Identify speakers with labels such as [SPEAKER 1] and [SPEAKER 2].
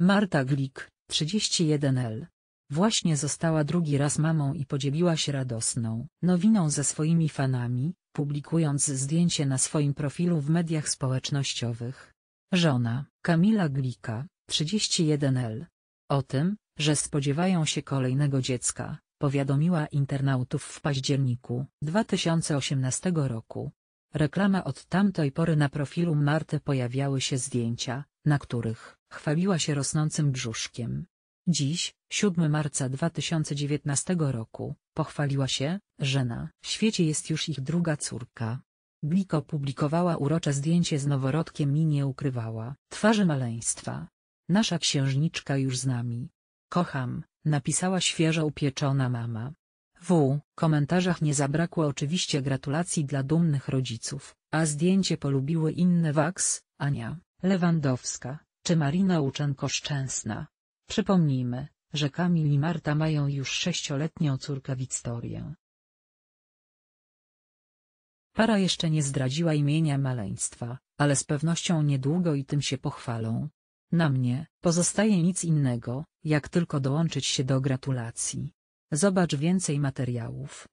[SPEAKER 1] Marta Glik, 31L. Właśnie została drugi raz mamą i podzieliła się radosną nowiną ze swoimi fanami, publikując zdjęcie na swoim profilu w mediach społecznościowych. Żona, Kamila Glika, 31L. O tym, że spodziewają się kolejnego dziecka, powiadomiła internautów w październiku 2018 roku. Reklama od tamtej pory na profilu Marty pojawiały się zdjęcia,
[SPEAKER 2] na których
[SPEAKER 1] Chwaliła się rosnącym brzuszkiem. Dziś, 7 marca 2019 roku, pochwaliła się, że na świecie jest już ich druga córka. Glik opublikowała urocze zdjęcie z noworodkiem i nie ukrywała twarzy maleństwa. Nasza księżniczka już z nami. Kocham, napisała świeżo upieczona mama. W komentarzach nie zabrakło oczywiście gratulacji dla dumnych rodziców, a zdjęcie polubiły inne waks, Ania Lewandowska, czy Marina uczenko szczęsna? Przypomnijmy, że Kamil i Marta mają już sześcioletnią córkę Wiktorię. Para jeszcze nie zdradziła imienia maleństwa, ale z pewnością niedługo i tym się pochwalą. Na mnie pozostaje nic innego, jak tylko dołączyć się do gratulacji. Zobacz więcej materiałów.